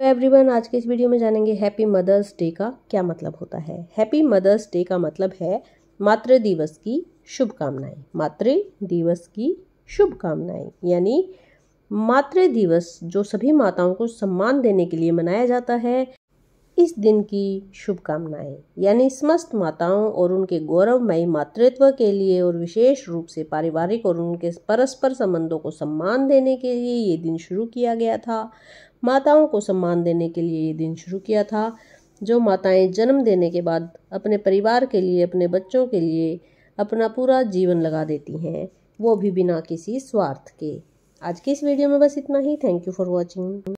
तो एवरीवन आज के इस वीडियो में जानेंगे हैप्पी मदर्स डे का क्या मतलब होता है हैप्पी मदर्स डे का मतलब है मातृ दिवस की शुभकामनाएं मातृ दिवस की शुभकामनाएं यानी मातृ दिवस जो सभी माताओं को सम्मान देने के लिए मनाया जाता है इस दिन की शुभकामनाएं यानी समस्त माताओं और उनके गौरवमयी मातृत्व के लिए और विशेष रूप से पारिवारिक और उनके परस्पर संबंधों को सम्मान देने के लिए ये दिन शुरू किया गया था माताओं को सम्मान देने के लिए ये दिन शुरू किया था जो माताएं जन्म देने के बाद अपने परिवार के लिए अपने बच्चों के लिए अपना पूरा जीवन लगा देती हैं वो भी बिना किसी स्वार्थ के आज की इस वीडियो में बस इतना ही थैंक यू फॉर वॉचिंग